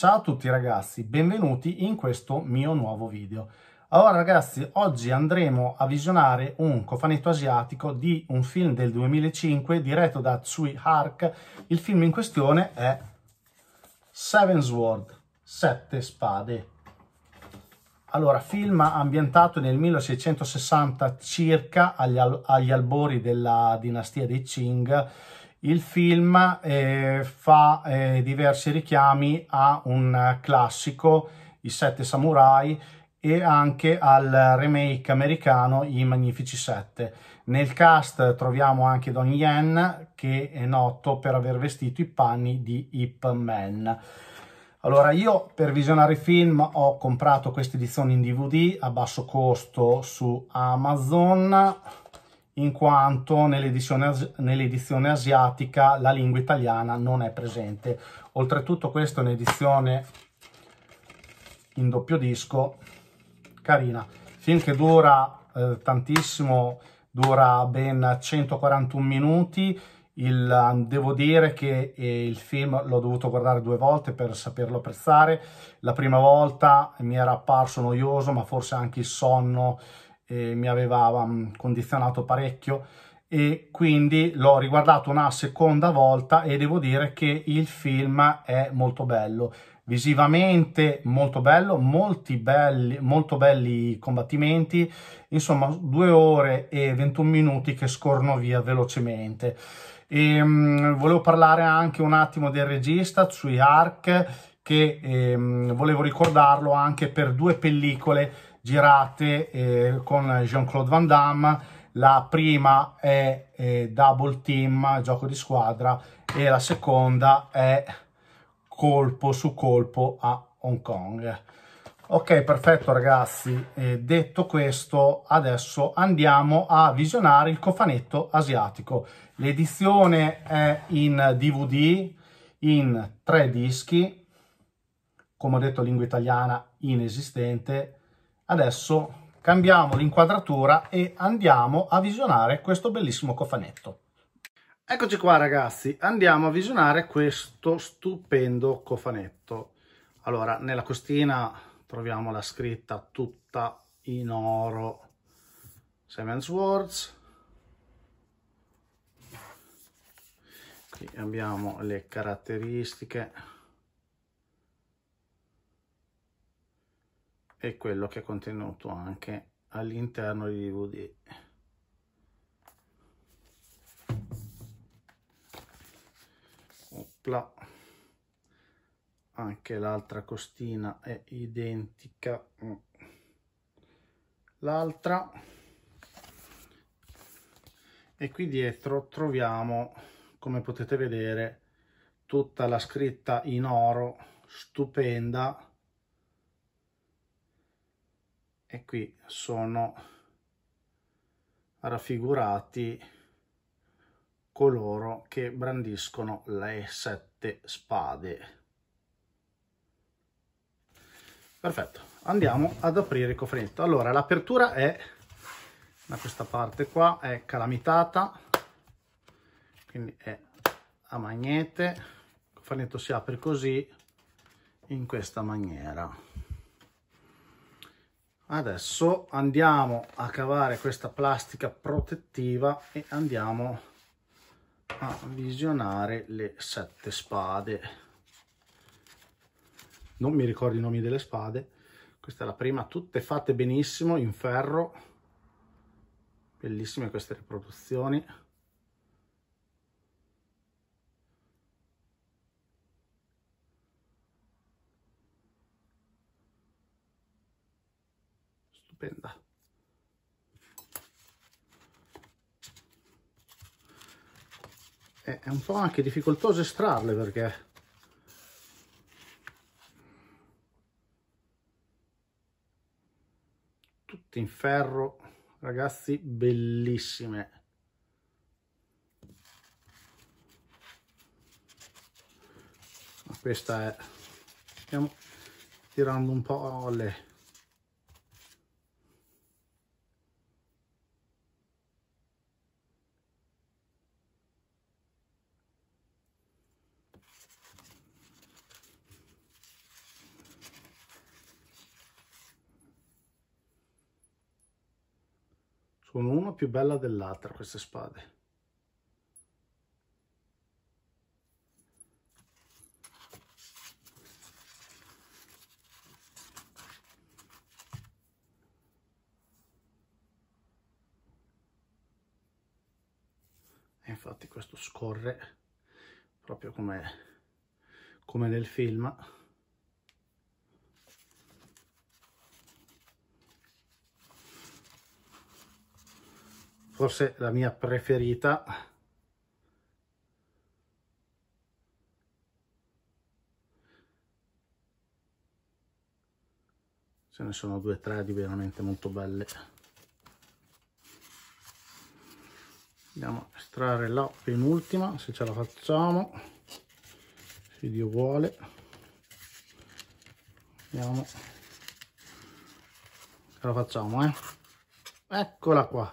Ciao a tutti ragazzi, benvenuti in questo mio nuovo video. Allora ragazzi, oggi andremo a visionare un cofanetto asiatico di un film del 2005 diretto da Tsui Hark. Il film in questione è Seven Sword, Sette Spade. Allora, film ambientato nel 1660 circa agli, al agli albori della dinastia dei Qing il film eh, fa eh, diversi richiami a un classico, I Sette Samurai, e anche al remake americano I Magnifici Sette. Nel cast troviamo anche Don Yen, che è noto per aver vestito i panni di Ip Man. Allora, io per visionare il film ho comprato questa edizione in DVD a basso costo su Amazon in quanto nell'edizione, nell'edizione asiatica la lingua italiana non è presente. Oltretutto questa è un'edizione in doppio disco, carina. Film che dura eh, tantissimo, dura ben 141 minuti, il, ehm, devo dire che eh, il film l'ho dovuto guardare due volte per saperlo apprezzare. La prima volta mi era apparso noioso, ma forse anche il sonno eh, mi aveva um, condizionato parecchio e quindi l'ho riguardato una seconda volta e devo dire che il film è molto bello visivamente molto bello molti belli molto belli combattimenti insomma due ore e 21 minuti che scorrono via velocemente e, um, volevo parlare anche un attimo del regista sui arc che ehm, volevo ricordarlo anche per due pellicole girate eh, con Jean-Claude Van Damme. La prima è eh, Double Team, gioco di squadra, e la seconda è colpo su colpo a Hong Kong. Ok, perfetto ragazzi, eh, detto questo adesso andiamo a visionare il cofanetto asiatico. L'edizione è in DVD, in tre dischi, come ho detto lingua italiana inesistente, Adesso cambiamo l'inquadratura e andiamo a visionare questo bellissimo cofanetto. Eccoci qua ragazzi, andiamo a visionare questo stupendo cofanetto. Allora, nella costina troviamo la scritta tutta in oro Seven Swords. Qui abbiamo le caratteristiche è quello che è contenuto anche all'interno di DVD. Opla. Anche l'altra costina è identica. L'altra. E qui dietro troviamo, come potete vedere, tutta la scritta in oro stupenda e qui sono raffigurati coloro che brandiscono le sette spade. Perfetto, andiamo ad aprire il cofanetto. Allora, l'apertura è da questa parte qua, è calamitata, quindi è a magnete. Il cofanetto si apre così, in questa maniera adesso andiamo a cavare questa plastica protettiva e andiamo a visionare le sette spade non mi ricordo i nomi delle spade questa è la prima tutte fatte benissimo in ferro bellissime queste riproduzioni stupenda è un po' anche difficoltoso estrarle perché tutte in ferro ragazzi bellissime Ma questa è stiamo tirando un po' le come una più bella dell'altra queste spade. infatti questo scorre proprio come, come nel film. forse la mia preferita ce ne sono due o tre di veramente molto belle andiamo a estrarre la penultima se ce la facciamo se Dio vuole andiamo ce la facciamo eh eccola qua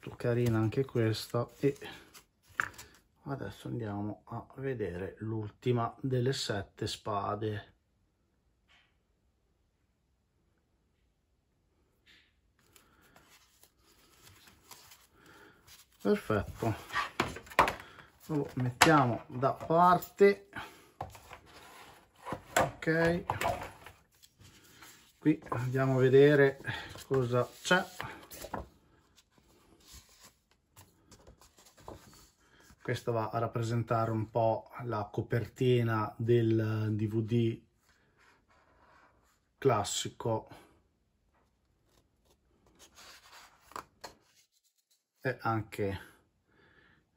molto carina anche questa e adesso andiamo a vedere l'ultima delle sette spade perfetto lo mettiamo da parte ok qui andiamo a vedere cosa c'è Questo va a rappresentare un po' la copertina del DVD classico E anche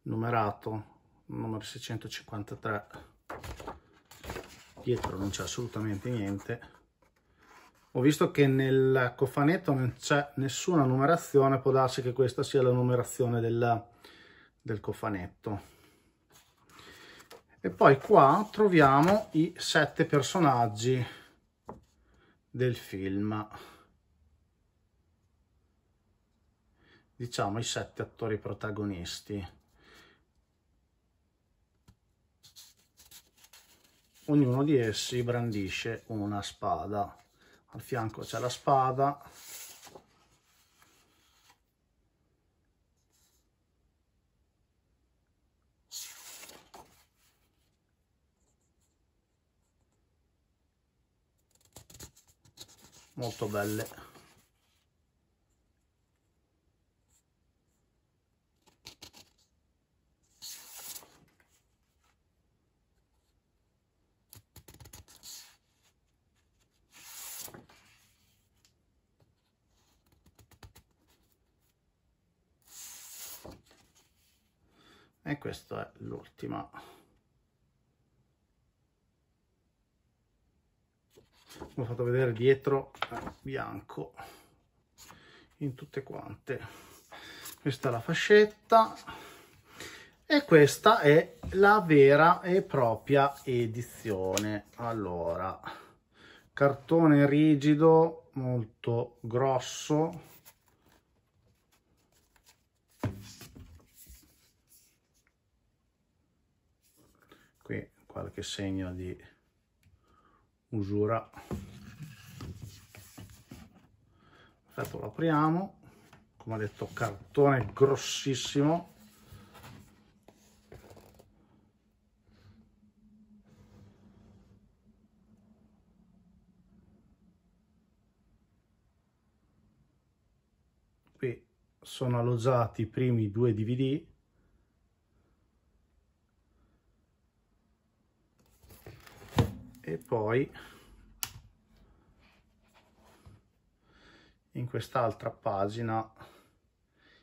numerato numero 653 dietro non c'è assolutamente niente ho visto che nel cofanetto non c'è nessuna numerazione può darsi che questa sia la numerazione del del cofanetto e poi qua troviamo i sette personaggi del film diciamo i sette attori protagonisti ognuno di essi brandisce una spada al fianco c'è la spada molto belle e questa è l'ultima come ho fatto vedere dietro bianco in tutte quante questa è la fascetta e questa è la vera e propria edizione allora cartone rigido molto grosso qui qualche segno di usura perfetto lo apriamo come ho detto cartone grossissimo qui sono alloggiati i primi due dvd e poi in quest'altra pagina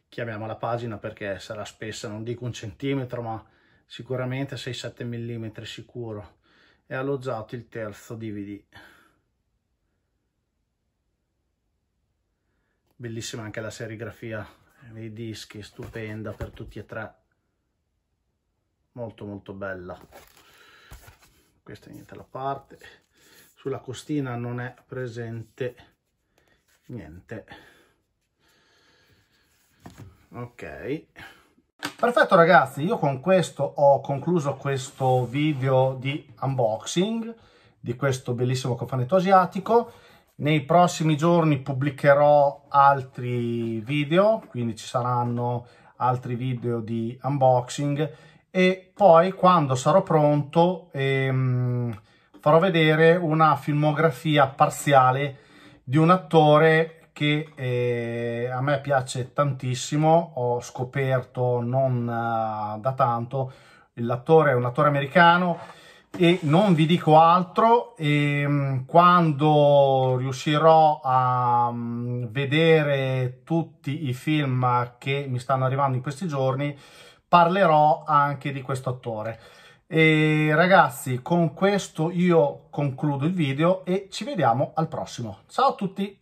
chiamiamola pagina perché sarà spessa non dico un centimetro ma sicuramente 6-7 mm sicuro è alloggiato il terzo DVD bellissima anche la serigrafia dei dischi stupenda per tutti e tre molto molto bella questa niente la parte sulla costina non è presente niente ok perfetto ragazzi io con questo ho concluso questo video di unboxing di questo bellissimo cofanetto asiatico nei prossimi giorni pubblicherò altri video quindi ci saranno altri video di unboxing e poi quando sarò pronto ehm, farò vedere una filmografia parziale di un attore che eh, a me piace tantissimo, ho scoperto non uh, da tanto, l'attore è un attore americano e non vi dico altro, ehm, quando riuscirò a um, vedere tutti i film che mi stanno arrivando in questi giorni parlerò anche di questo attore. E ragazzi, con questo io concludo il video e ci vediamo al prossimo. Ciao a tutti!